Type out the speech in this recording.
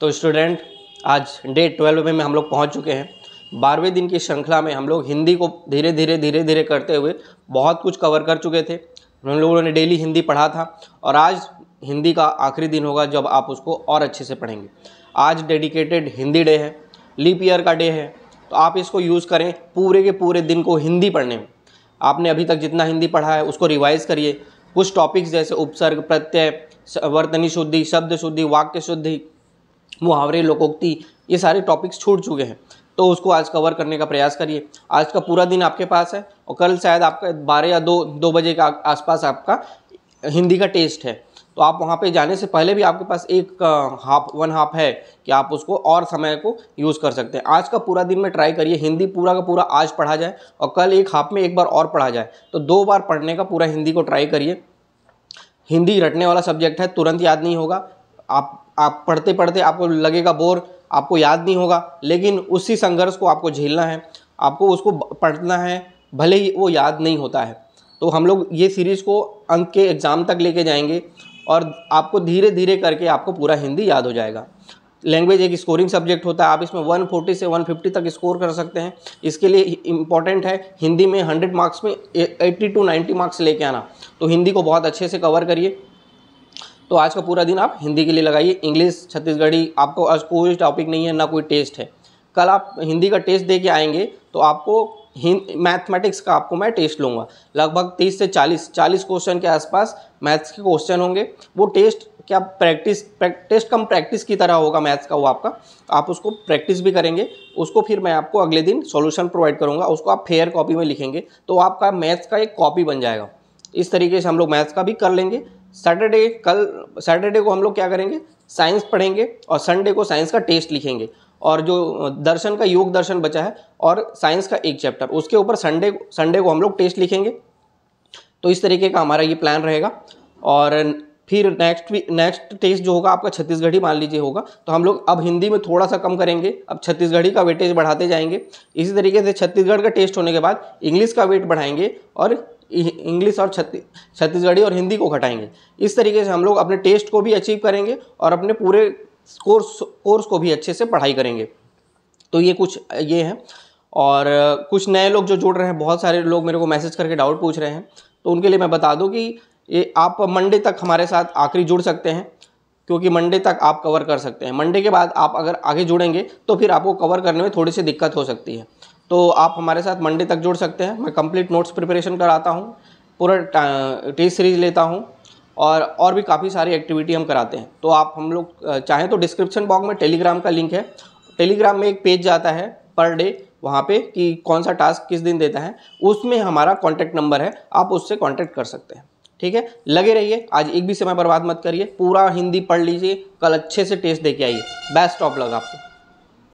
तो स्टूडेंट आज day twelve में हम लोग पहुँच चुके हैं बारहवें दिन की श्रृंखला में हम लोग हिंदी को धीरे धीरे धीरे धीरे करते हुए बहुत कुछ कवर कर चुके थे हम लोगों ने डेली हिंदी पढ़ा था और आज हिंदी का आखिरी दिन होगा जब आप उसको और अच्छे से पढ़ेंगे आज डेडिकेटेड हिंदी डे है लीप ईयर का डे है तो आप इसको यूज़ करें पूरे के पूरे दिन को हिंदी पढ़ने में आपने अभी तक जितना हिंदी पढ़ा है उसको रिवाइज़ करिए कुछ टॉपिक्स जैसे उपसर्ग प्रत्यय वर्तनी शुद्धि शब्द शुद्धि वाक्य शुद्धि मुहावरे लोकोक्ति ये सारे टॉपिक्स छूट चुके हैं तो उसको आज कवर करने का प्रयास करिए आज का पूरा दिन आपके पास है और कल शायद आपका बारह या दो दो बजे के आसपास आपका हिंदी का टेस्ट है तो आप वहाँ पे जाने से पहले भी आपके पास एक हाफ वन हाफ है कि आप उसको और समय को यूज़ कर सकते हैं आज का पूरा दिन में ट्राई करिए हिंदी पूरा का पूरा आज पढ़ा जाए और कल एक हाफ में एक बार और पढ़ा जाए तो दो बार पढ़ने का पूरा हिंदी को ट्राई करिए हिंदी रटने वाला सब्जेक्ट है तुरंत याद नहीं होगा आप आप पढ़ते पढ़ते आपको लगेगा बोर आपको याद नहीं होगा लेकिन उसी संघर्ष को आपको झेलना है आपको उसको पढ़ना है भले ही वो याद नहीं होता है तो हम लोग ये सीरीज़ को अंक के एग्ज़ाम तक लेके जाएंगे और आपको धीरे धीरे करके आपको पूरा हिंदी याद हो जाएगा लैंग्वेज एक स्कोरिंग सब्जेक्ट होता है आप इसमें 140 से 150 तक स्कोर कर सकते हैं इसके लिए इंपॉर्टेंट है हिंदी में 100 मार्क्स में 80 टू 90 मार्क्स लेके आना तो हिंदी को बहुत अच्छे से कवर करिए तो आज का पूरा दिन आप हिंदी के लिए लगाइए इंग्लिश छत्तीसगढ़ी आपको आज कोई टॉपिक नहीं है ना कोई टेस्ट है कल आप हिंदी का टेस्ट दे के आएंगे तो आपको मैथमेटिक्स का आपको मैं टेस्ट लूँगा लगभग तीस से चालीस चालीस क्वेश्चन के आसपास मैथ्स के क्वेश्चन होंगे वो टेस्ट क्या प्रैक्टिस टेस्ट कम प्रैक्टिस की तरह होगा मैथ्स का वो आपका आप उसको प्रैक्टिस भी करेंगे उसको फिर मैं आपको अगले दिन सॉल्यूशन प्रोवाइड करूँगा उसको आप फेयर कॉपी में लिखेंगे तो आपका मैथ्स का एक कॉपी बन जाएगा इस तरीके से हम लोग मैथ्स का भी कर लेंगे सैटरडे कल सैटरडे को हम लोग क्या करेंगे साइंस पढ़ेंगे और संडे को साइंस का टेस्ट लिखेंगे और जो दर्शन का योग दर्शन बचा है और साइंस का एक चैप्टर उसके ऊपर संडे संडे को हम लोग टेस्ट लिखेंगे तो इस तरीके का हमारा ये प्लान रहेगा और फिर नेक्स्ट नेक्स्ट टेस्ट जो होगा आपका छत्तीसगढ़ी मान लीजिए होगा तो हम लोग अब हिंदी में थोड़ा सा कम करेंगे अब छत्तीसगढ़ी का वेटेज बढ़ाते जाएंगे इसी तरीके से छत्तीसगढ़ का टेस्ट होने के बाद इंग्लिश का वेट बढ़ाएंगे और इंग्लिश और छत्ती छत्तीसगढ़ी और हिंदी को घटाएंगे इस तरीके से हम लोग अपने टेस्ट को भी अचीव करेंगे और अपने पूरे कोर्स कोर्स को भी अच्छे से पढ़ाई करेंगे तो ये कुछ ये है और कुछ नए लोग जो जुड़ रहे हैं बहुत सारे लोग मेरे को मैसेज करके डाउट पूछ रहे हैं तो उनके लिए मैं बता दूँ कि ये आप मंडे तक हमारे साथ आखिरी जुड़ सकते हैं क्योंकि मंडे तक आप कवर कर सकते हैं मंडे के बाद आप अगर आगे जुड़ेंगे तो फिर आपको कवर करने में थोड़ी सी दिक्कत हो सकती है तो आप हमारे साथ मंडे तक जुड़ सकते हैं मैं कंप्लीट नोट्स प्रिपरेशन कराता हूँ पूरा टेस्ट सीरीज लेता हूँ और और भी काफ़ी सारी एक्टिविटी हम कराते हैं तो आप हम लोग चाहें तो डिस्क्रिप्शन बॉक्स में टेलीग्राम का लिंक है टेलीग्राम में एक पेज जाता है पर डे वहाँ पे कि कौन सा टास्क किस दिन देता है उसमें हमारा कॉन्टैक्ट नंबर है आप उससे कॉन्टैक्ट कर सकते हैं ठीक है लगे रहिए आज एक भी समय बर्बाद मत करिए पूरा हिंदी पढ़ लीजिए कल अच्छे से टेस्ट दे के आइए बेस्ट ऑफ लग आपको